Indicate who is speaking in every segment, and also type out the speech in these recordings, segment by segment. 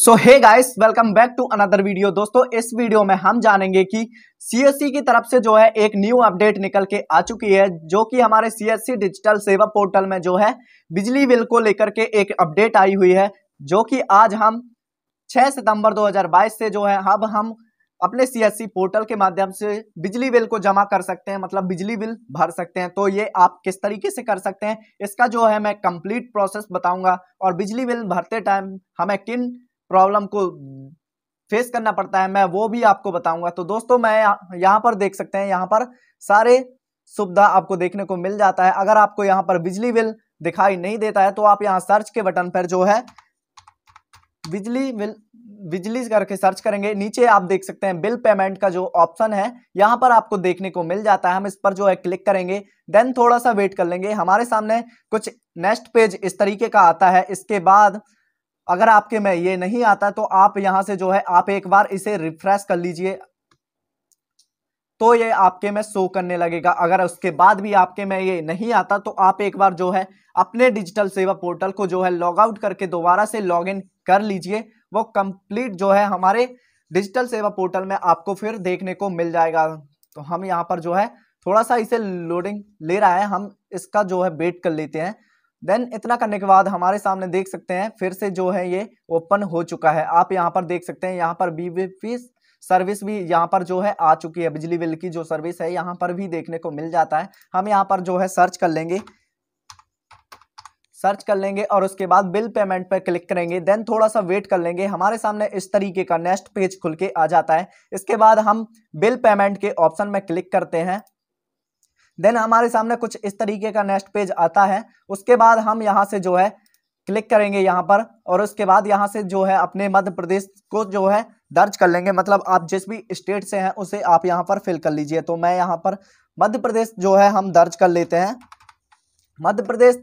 Speaker 1: so hey guys welcome back to another video दोस्तों इस video में हम जानेंगे कि सीएससी की तरफ से जो है एक न्यू अपडेट निकल के आ चुकी है जो कि हमारे सी डिजिटल सेवा पोर्टल में जो है बिजली बिल को लेकर के एक अपडेट आई हुई है जो कि आज हम 6 सितंबर 2022 से जो है अब हम अपने सी पोर्टल के माध्यम से बिजली बिल को जमा कर सकते हैं मतलब बिजली बिल भर सकते हैं तो ये आप किस तरीके से कर सकते हैं इसका जो है मैं कंप्लीट प्रोसेस बताऊंगा और बिजली बिल भरते टाइम हमें किन प्रॉब्लम को फेस करना पड़ता है मैं वो भी आपको बताऊंगा तो दोस्तों मैं यहाँ पर देख सकते हैं यहाँ पर सारे सुविधा आपको देखने को मिल जाता है अगर आपको यहाँ पर बिजली बिल दिखाई नहीं देता है तो आप यहाँ सर्च के बटन पर जो है बिजली बिल बिजली करके सर्च करेंगे नीचे आप देख सकते हैं बिल पेमेंट का जो ऑप्शन है यहाँ पर आपको देखने को मिल जाता है हम इस पर जो है क्लिक करेंगे देन थोड़ा सा वेट कर लेंगे हमारे सामने कुछ नेक्स्ट पेज इस तरीके का आता है इसके बाद अगर आपके में ये नहीं आता तो आप यहां से जो है आप एक बार इसे रिफ्रेश कर लीजिए तो ये आपके में शो करने लगेगा अगर उसके बाद भी आपके में ये नहीं आता तो आप एक बार जो है अपने डिजिटल सेवा पोर्टल को जो है लॉग आउट करके दोबारा से लॉग इन कर लीजिए वो कंप्लीट जो है हमारे डिजिटल सेवा पोर्टल में आपको फिर देखने को मिल जाएगा तो हम यहाँ पर जो है थोड़ा सा इसे लोडिंग ले रहा है हम इसका जो है वेट कर लेते हैं देन इतना करने के बाद हमारे सामने देख सकते हैं फिर से जो है ये ओपन हो चुका है आप यहाँ पर देख सकते हैं यहाँ पर बी सर्विस भी यहाँ पर जो है आ चुकी है बिजली बिल की जो सर्विस है यहाँ पर भी देखने को मिल जाता है हम यहाँ पर जो है सर्च कर लेंगे सर्च कर लेंगे और उसके बाद बिल पेमेंट पर पे क्लिक करेंगे देन थोड़ा सा वेट कर लेंगे हमारे सामने इस तरीके का नेक्स्ट पेज खुल के आ जाता है इसके बाद हम बिल पेमेंट के ऑप्शन में क्लिक करते हैं देन हमारे सामने कुछ इस तरीके का नेक्स्ट पेज आता है उसके बाद हम यहाँ से जो है क्लिक करेंगे यहाँ पर और उसके बाद यहाँ से जो है अपने मध्य प्रदेश को जो है दर्ज कर लेंगे मतलब आप जिस भी स्टेट से हैं उसे आप यहाँ पर फिल कर लीजिए तो मैं यहाँ पर मध्य प्रदेश जो है हम दर्ज कर लेते हैं मध्य प्रदेश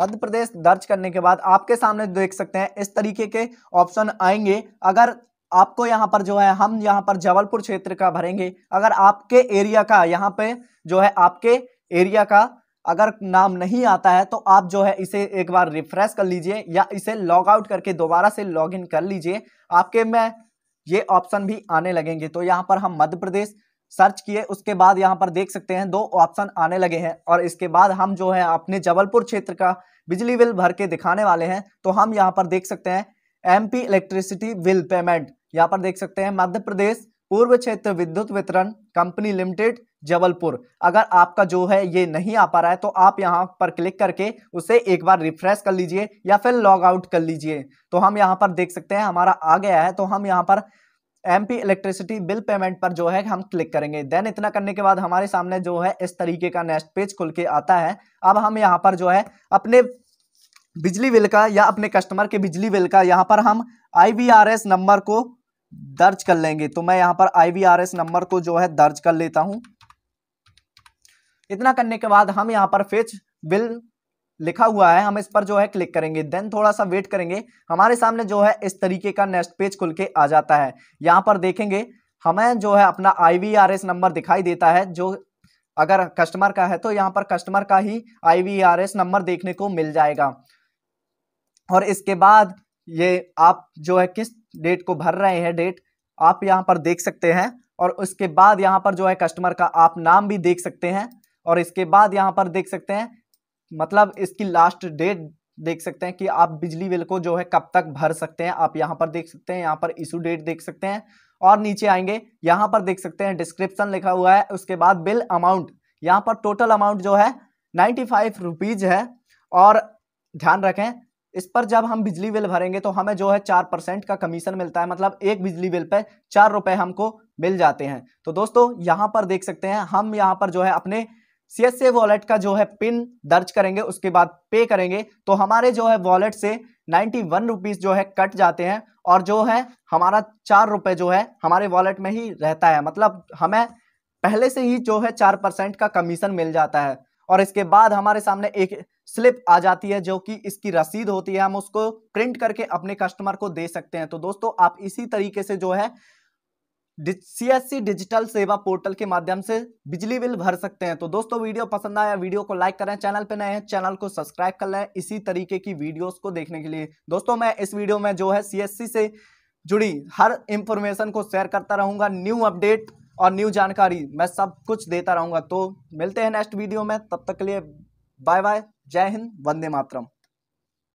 Speaker 1: मध्य प्रदेश दर्ज करने के बाद आपके सामने देख सकते हैं इस तरीके के ऑप्शन आएंगे अगर आपको यहाँ पर जो है हम यहाँ पर जबलपुर क्षेत्र का भरेंगे अगर आपके एरिया का यहाँ पे जो है आपके एरिया का अगर नाम नहीं आता है तो आप जो है इसे एक बार रिफ्रेश कर लीजिए या इसे लॉग आउट करके दोबारा से लॉग इन कर लीजिए आपके में ये ऑप्शन भी आने लगेंगे तो यहाँ पर हम मध्य प्रदेश सर्च किए उसके बाद यहाँ पर देख सकते हैं दो ऑप्शन आने लगे हैं और इसके बाद हम जो है अपने जबलपुर क्षेत्र का बिजली बिल भर के दिखाने वाले हैं तो हम यहाँ पर देख सकते हैं एमपी इलेक्ट्रिसिटी बिल पेमेंट यहाँ पर देख सकते हैं मध्य प्रदेश पूर्व क्षेत्र विद्युत वितरण कंपनी लिमिटेड जबलपुर अगर आपका जो है ये नहीं आ पा रहा है तो आप यहाँ पर क्लिक करके उसे एक बार रिफ्रेश कर लीजिए या फिर लॉग आउट कर लीजिए तो हम यहाँ पर देख सकते हैं हमारा आ गया है तो हम यहाँ पर M P electricity bill payment पर जो है हम क्लिक करेंगे देन इतना करने के बाद हमारे सामने जो है इस तरीके का नेक्स्ट पेज खुल के आता है अब हम यहाँ पर जो है अपने बिजली बिल का या अपने कस्टमर के बिजली बिल का यहाँ पर हम आई नंबर को दर्ज कर लेंगे तो मैं यहाँ पर आईवीआरएस नंबर को जो है दर्ज कर लेता हूं इतना करने के बाद हम यहां पर फेच बिल लिखा हुआ है हम इस पर जो है क्लिक करेंगे देन थोड़ा सा वेट करेंगे हमारे सामने जो है इस तरीके का नेक्स्ट पेज खुल के आ जाता है यहाँ पर देखेंगे हमें जो है अपना आई नंबर दिखाई देता है जो अगर कस्टमर का है तो यहाँ पर कस्टमर का ही आई नंबर देखने को मिल जाएगा और इसके बाद ये आप जो है किस डेट को भर रहे हैं डेट आप यहाँ पर देख सकते हैं और उसके बाद यहाँ पर जो है कस्टमर का आप नाम भी देख सकते हैं और इसके बाद यहाँ पर देख सकते हैं मतलब इसकी लास्ट डेट देख सकते हैं कि आप बिजली बिल को जो है कब तक भर सकते हैं आप यहाँ पर देख सकते हैं यहाँ पर इशू डेट देख सकते हैं और नीचे आएंगे यहाँ पर देख सकते हैं डिस्क्रिप्शन लिखा हुआ है उसके बाद बिल अमाउंट यहाँ पर टोटल अमाउंट जो है नाइन्टी फाइव रुपीज़ है और ध्यान रखें इस पर जब हम बिजली बिल भरेंगे तो हमें जो है चार परसेंट का कमीशन मिलता है मतलब एक बिजली बिल पे चार रुपए हमको मिल जाते हैं तो दोस्तों यहाँ पर देख सकते हैं हम यहाँ पर जो है अपने सी एस वॉलेट का जो है पिन दर्ज करेंगे उसके बाद पे करेंगे तो हमारे जो है वॉलेट से नाइन्टी वन रुपीज़ जो है कट जाते हैं और जो है हमारा चार रुपये जो है हमारे वॉलेट में ही रहता है मतलब हमें पहले से ही जो है चार परसेंट का कमीशन मिल जाता है और इसके बाद हमारे सामने एक स्लिप आ जाती है जो कि इसकी रसीद होती है हम उसको प्रिंट करके अपने कस्टमर को दे सकते हैं तो दोस्तों आप इसी तरीके से जो है सीएससी डिजिटल सेवा पोर्टल के माध्यम से बिजली बिल भर सकते हैं तो दोस्तों वीडियो पसंद आया वीडियो को लाइक करें चैनल पर नए हैं चैनल को सब्सक्राइब कर लें इसी तरीके की वीडियोस को देखने के लिए दोस्तों मैं इस वीडियो में जो है सीएससी से जुड़ी हर इंफॉर्मेशन को शेयर करता रहूंगा न्यू अपडेट और न्यू जानकारी मैं सब कुछ देता रहूंगा तो मिलते हैं नेक्स्ट वीडियो में तब तक के लिए बाय बाय जय हिंद वंदे मातरम